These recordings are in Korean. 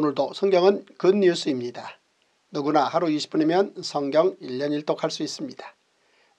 오늘도 성경은 굿뉴스입니다. 누구나 하루 20분이면 성경 1년 1독 할수 있습니다.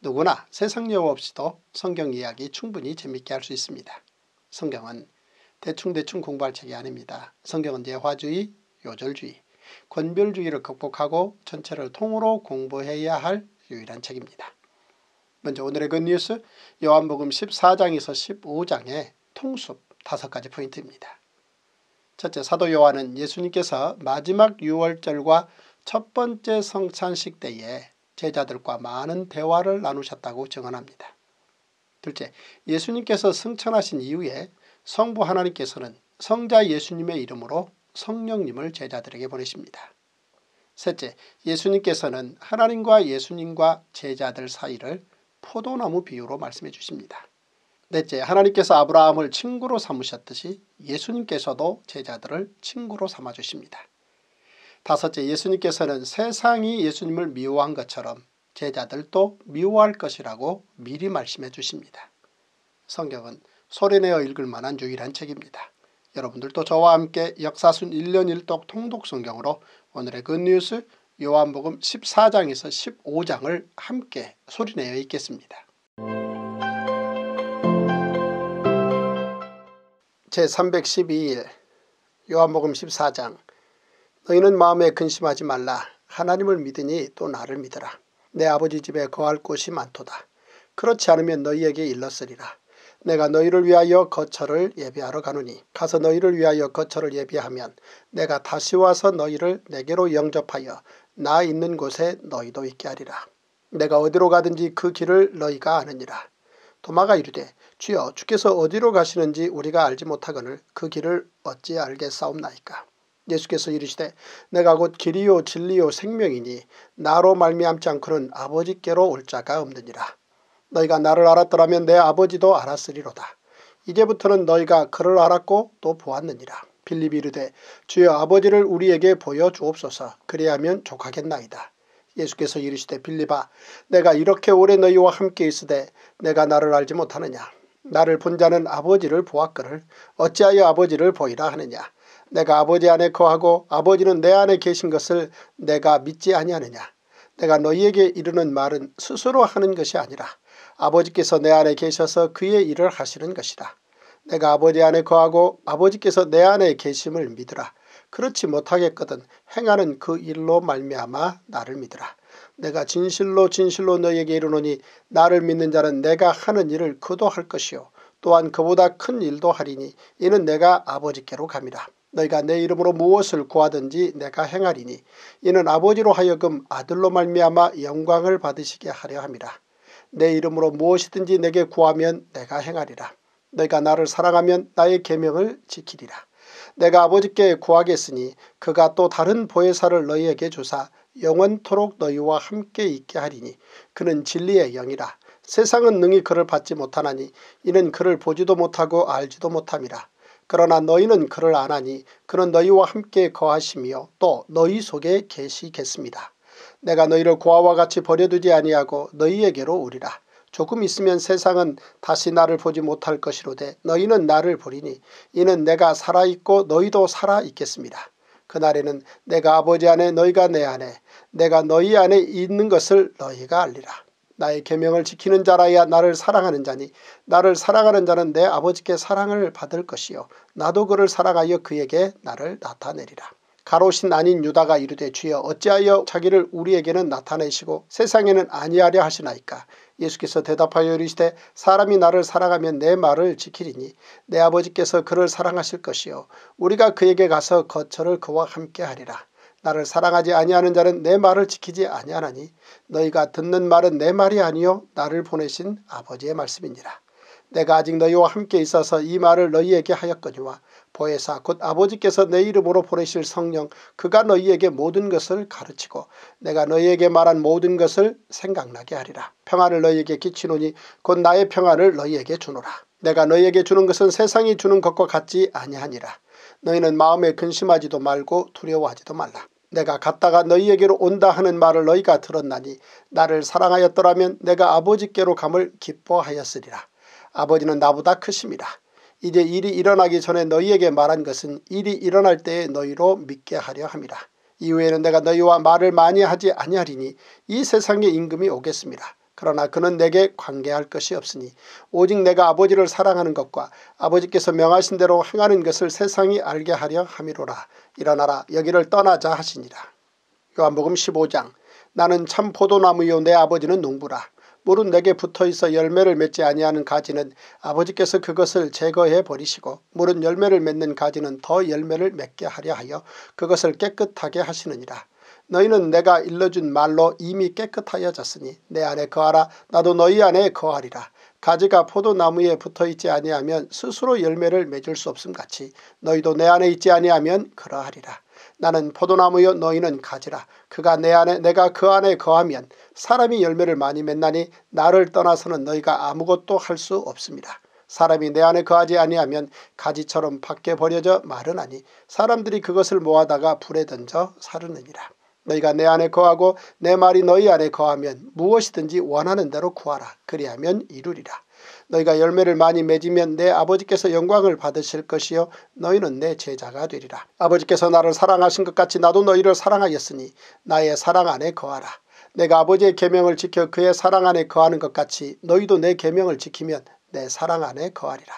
누구나 세상 여우 없이도 성경 이야기 충분히 재밌게 할 수 있습니다. 성경은 대충대충 공부할 책이 아닙니다. 성경은 예화주의, 요절주의, 권별주의를 극복하고 전체를 통으로 공부해야 할 유일한 책입니다. 먼저 오늘의 굿뉴스 요한복음 14장에서 15장의 통숲 다 가지 포인트입니다. 첫째 사도 요한은 예수님께서 마지막 유월절과 첫 번째 성찬식 때에 제자들과 많은 대화를 나누셨다고 증언합니다. 둘째, 예수님께서 승천하신 이후에 성부 하나님께서는 성자 예수님의 이름으로 성령님을 제자들에게 보내십니다. 셋째, 예수님께서는 하나님과 예수님과 제자들 사이를 포도나무 비유로 말씀해 주십니다. 넷째, 하나님께서 아브라함을 친구로 삼으셨듯이 예수님께서도 제자들을 친구로 삼아주십니다. 다섯째, 예수님께서는 세상이 예수님을 미워한 것처럼 제자들도 미워할 것이라고 미리 말씀해 주십니다. 성경은 소리내어 읽을 만한 유일한 책입니다. 여러분들도 저와 함께 역사순 1년 1독 통독 성경으로 오늘의 굿뉴스 그 요한복음 14장에서 15장을 함께 소리내어 읽겠습니다. 제312일 요한복음 14장 너희는 마음에 근심하지 말라 하나님을 믿으니 또 나를 믿으라 내 아버지 집에 거할 곳이 많도다 그렇지 않으면 너희에게 일렀으리라 내가 너희를 위하여 거처를 예비하러 가누니 가서 너희를 위하여 거처를 예비하면 내가 다시 와서 너희를 내게로 영접하여 나 있는 곳에 너희도 있게 하리라 내가 어디로 가든지 그 길을 너희가 아느니라 도마가 이르되 주여 주께서 어디로 가시는지 우리가 알지 못하거늘 그 길을 어찌 알겠사옵나이까. 예수께서 이르시되 내가 곧 길이요 진리요 생명이니 나로 말미암지 않고는 아버지께로 올 자가 없느니라. 너희가 나를 알았더라면 내 아버지도 알았으리로다. 이제부터는 너희가 그를 알았고 또 보았느니라. 빌립이 르되 주여 아버지를 우리에게 보여주옵소서 그리하면 족하겠나이다. 예수께서 이르시되 빌립아 내가 이렇게 오래 너희와 함께 있으되 내가 나를 알지 못하느냐. 나를 본 자는 아버지를 보았거늘 어찌하여 아버지를 보이라 하느냐 내가 아버지 안에 거하고 아버지는 내 안에 계신 것을 내가 믿지 아니하느냐 내가 너희에게 이르는 말은 스스로 하는 것이 아니라 아버지께서 내 안에 계셔서 그의 일을 하시는 것이다. 내가 아버지 안에 거하고 아버지께서 내 안에 계심을 믿으라. 그렇지 못하겠거든 행하는 그 일로 말미암아 나를 믿으라. 내가 진실로 진실로 너에게 이르노니 나를 믿는 자는 내가 하는 일을 그도 할 것이요 또한 그보다 큰 일도 하리니 이는 내가 아버지께로 갑니다. 너희가 내 이름으로 무엇을 구하든지 내가 행하리니 이는 아버지로 하여금 아들로 말미암아 영광을 받으시게 하려 합니다. 내 이름으로 무엇이든지 내게 구하면 내가 행하리라. 너희가 나를 사랑하면 나의 계명을 지키리라. 내가 아버지께 구하겠으니 그가 또 다른 보혜사를 너희에게 주사 영원토록 너희와 함께 있게 하리니 그는 진리의 영이라 세상은 능히 그를 받지 못하나니 이는 그를 보지도 못하고 알지도 못함이라 그러나 너희는 그를 안하니 그는 너희와 함께 거하시며 또 너희 속에 계시겠습니다. 내가 너희를 고아와 같이 버려두지 아니하고 너희에게로 오리라. 조금 있으면 세상은 다시 나를 보지 못할 것이로되 너희는 나를 보리니 이는 내가 살아있고 너희도 살아있겠습니다. 그날에는 내가 아버지 안에 너희가 내 안에 내가 너희 안에 있는 것을 너희가 알리라. 나의 계명을 지키는 자라야 나를 사랑하는 자니 나를 사랑하는 자는 내 아버지께 사랑을 받을 것이요 나도 그를 사랑하여 그에게 나를 나타내리라. 가로신 아닌 유다가 이르되 주여 어찌하여 자기를 우리에게는 나타내시고 세상에는 아니하려 하시나이까 예수께서 대답하여 이르시되 사람이 나를 사랑하면 내 말을 지키리니 내 아버지께서 그를 사랑하실 것이요 우리가 그에게 가서 거처를 그와 함께 하리라 나를 사랑하지 아니하는 자는 내 말을 지키지 아니하나니 너희가 듣는 말은 내 말이 아니요 나를 보내신 아버지의 말씀이니라 내가 아직 너희와 함께 있어서 이 말을 너희에게 하였거니와 보혜사 곧 아버지께서 내 이름으로 보내실 성령 그가 너희에게 모든 것을 가르치고 내가 너희에게 말한 모든 것을 생각나게 하리라. 평화를 너희에게 끼치노니 곧 나의 평화를 너희에게 주노라. 내가 너희에게 주는 것은 세상이 주는 것과 같지 아니하니라. 너희는 마음에 근심하지도 말고 두려워하지도 말라. 내가 갔다가 너희에게로 온다 하는 말을 너희가 들었나니 나를 사랑하였더라면 내가 아버지께로 감을 기뻐하였으리라. 아버지는 나보다 크십니다. 이제 일이 일어나기 전에 너희에게 말한 것은 일이 일어날 때에 너희로 믿게 하려 합니다. 이후에는 내가 너희와 말을 많이 하지 아니하리니 이 세상에 임금이 오겠습니다. 그러나 그는 내게 관계할 것이 없으니 오직 내가 아버지를 사랑하는 것과 아버지께서 명하신 대로 행하는 것을 세상이 알게 하려 함이로라. 일어나라 여기를 떠나자 하시니라. 요한복음 15장 나는 참 포도나무요 내 아버지는 농부라. 물은 내게 붙어있어 열매를 맺지 아니하는 가지는 아버지께서 그것을 제거해 버리시고 물은 열매를 맺는 가지는 더 열매를 맺게 하려 하여 그것을 깨끗하게 하시느니라. 너희는 내가 일러준 말로 이미 깨끗하여졌으니 내 안에 거하라 나도 너희 안에 거하리라. 가지가 포도나무에 붙어있지 아니하면 스스로 열매를 맺을 수 없음같이 너희도 내 안에 있지 아니하면 그러하리라. 나는 포도나무요 너희는 가지라. 그가 내 안에 내가 그 안에 거하면 사람이 열매를 많이 맺나니 나를 떠나서는 너희가 아무것도 할 수 없습니다. 사람이 내 안에 거하지 아니하면 가지처럼 밖에 버려져 말은 아니 사람들이 그것을 모아다가 불에 던져 사르느니라. 너희가 내 안에 거하고 내 말이 너희 안에 거하면 무엇이든지 원하는 대로 구하라. 그리하면 이루리라. 너희가 열매를 많이 맺으면 내 아버지께서 영광을 받으실 것이요 너희는 내 제자가 되리라. 아버지께서 나를 사랑하신 것 같이 나도 너희를 사랑하였으니 나의 사랑 안에 거하라. 내가 아버지의 계명을 지켜 그의 사랑 안에 거하는 것 같이 너희도 내 계명을 지키면 내 사랑 안에 거하리라.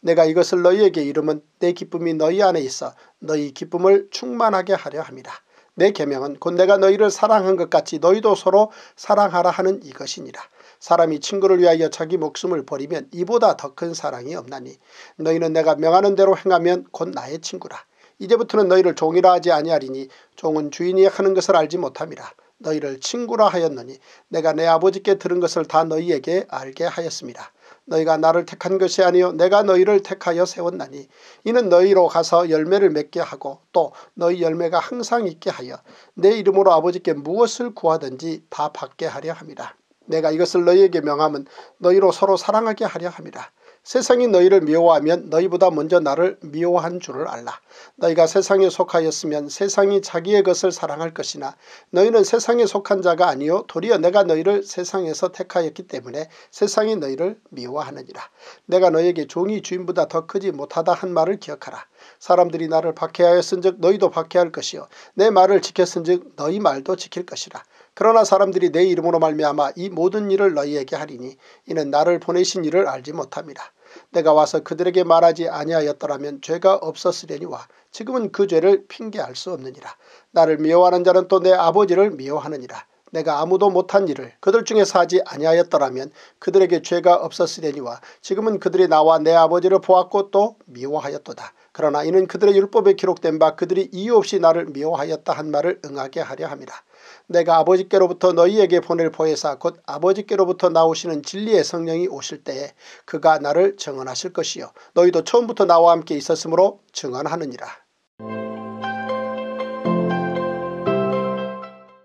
내가 이것을 너희에게 이름은 내 기쁨이 너희 안에 있어 너희 기쁨을 충만하게 하려 합니다. 내 계명은 곧 내가 너희를 사랑한 것 같이 너희도 서로 사랑하라 하는 이것이니라. 사람이 친구를 위하여 자기 목숨을 버리면 이보다 더 큰 사랑이 없나니 너희는 내가 명하는 대로 행하면 곧 나의 친구라. 이제부터는 너희를 종이라 하지 아니하리니 종은 주인이 하는 것을 알지 못함이라. 너희를 친구라 하였느니 내가 내 아버지께 들은 것을 다 너희에게 알게 하였습니다. 너희가 나를 택한 것이 아니요 내가 너희를 택하여 세웠나니 이는 너희로 가서 열매를 맺게 하고 또 너희 열매가 항상 있게 하여 내 이름으로 아버지께 무엇을 구하든지 다 받게 하려 합니다. 내가 이것을 너희에게 명함은 너희로 서로 사랑하게 하려 함이라. 세상이 너희를 미워하면 너희보다 먼저 나를 미워한 줄을 알라. 너희가 세상에 속하였으면 세상이 자기의 것을 사랑할 것이나 너희는 세상에 속한 자가 아니요 도리어 내가 너희를 세상에서 택하였기 때문에 세상이 너희를 미워하느니라. 내가 너희에게 종이 주인보다 더 크지 못하다 한 말을 기억하라. 사람들이 나를 박해하였은즉 너희도 박해할 것이요 내 말을 지켰은즉 너희 말도 지킬 것이라. 그러나 사람들이 내 이름으로 말미암아 이 모든 일을 너희에게 하리니 이는 나를 보내신 이를 알지 못합니다. 내가 와서 그들에게 말하지 아니하였더라면 죄가 없었으려니와 지금은 그 죄를 핑계할 수 없느니라. 나를 미워하는 자는 또 내 아버지를 미워하느니라. 내가 아무도 못한 일을 그들 중에서 하지 아니하였더라면 그들에게 죄가 없었으려니와 지금은 그들이 나와 내 아버지를 보았고 또 미워하였도다. 그러나 이는 그들의 율법에 기록된 바 그들이 이유 없이 나를 미워하였다 한 말을 응하게 하려 합니다. 내가 아버지께로부터 너희에게 보낼 보혜사 곧 아버지께로부터 나오시는 진리의 성령이 오실 때에 그가 나를 증언하실 것이요 너희도 처음부터 나와 함께 있었으므로 증언하느니라.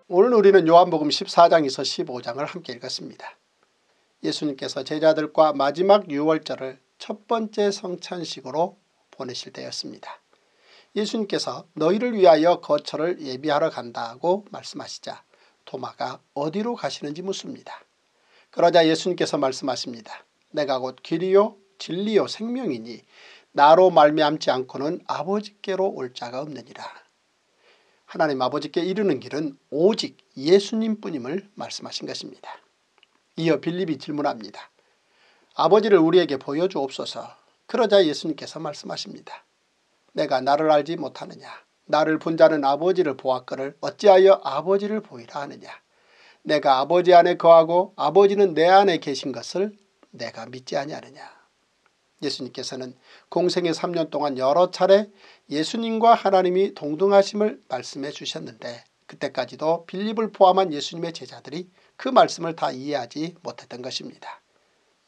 오늘 우리는 요한복음 14장에서 15장을 함께 읽었습니다. 예수님께서 제자들과 마지막 유월절을 첫 번째 성찬식으로 보내실 때였습니다. 예수님께서 너희를 위하여 거처를 예비하러 간다고 말씀하시자 도마가 어디로 가시는지 묻습니다. 그러자 예수님께서 말씀하십니다. 내가 곧 길이요 진리요 생명이니 나로 말미암지 않고는 아버지께로 올 자가 없느니라. 하나님 아버지께 이르는 길은 오직 예수님뿐임을 말씀하신 것입니다. 이어 빌립이 질문합니다. 아버지를 우리에게 보여주옵소서 그러자 예수님께서 말씀하십니다. 내가 나를 알지 못하느냐 나를 본 자는 아버지를 보았거늘 어찌하여 아버지를 보이라 하느냐 내가 아버지 안에 거하고 아버지는 내 안에 계신 것을 내가 믿지 아니하느냐. 예수님께서는 공생의 3년 동안 여러 차례 예수님과 하나님이 동등하심을 말씀해 주셨는데 그때까지도 빌립을 포함한 예수님의 제자들이 그 말씀을 다 이해하지 못했던 것입니다.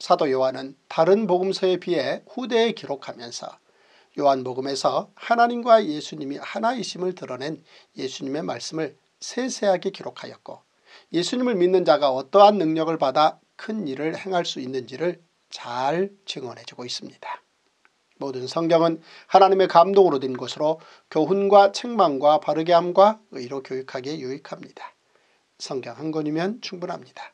사도 요한은 다른 복음서에 비해 후대에 기록하면서 요한복음에서 하나님과 예수님이 하나이심을 드러낸 예수님의 말씀을 세세하게 기록하였고 예수님을 믿는 자가 어떠한 능력을 받아 큰 일을 행할 수 있는지를 잘 증언해주고 있습니다. 모든 성경은 하나님의 감동으로 된 것으로 교훈과 책망과 바르게함과 의로 교육하기에 유익합니다. 성경 한 권이면 충분합니다.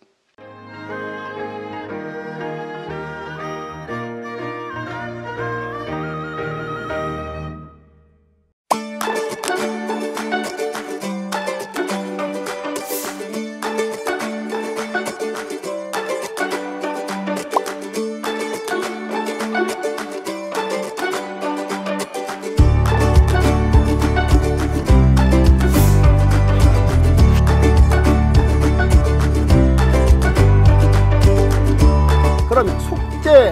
그럼 속죄,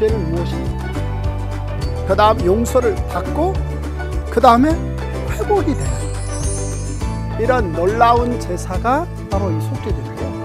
죄는 무엇입니그 다음 용서를 받고 그 다음에 회복이 되는 이런 놀라운 제사가 바로 이 속죄제인데요.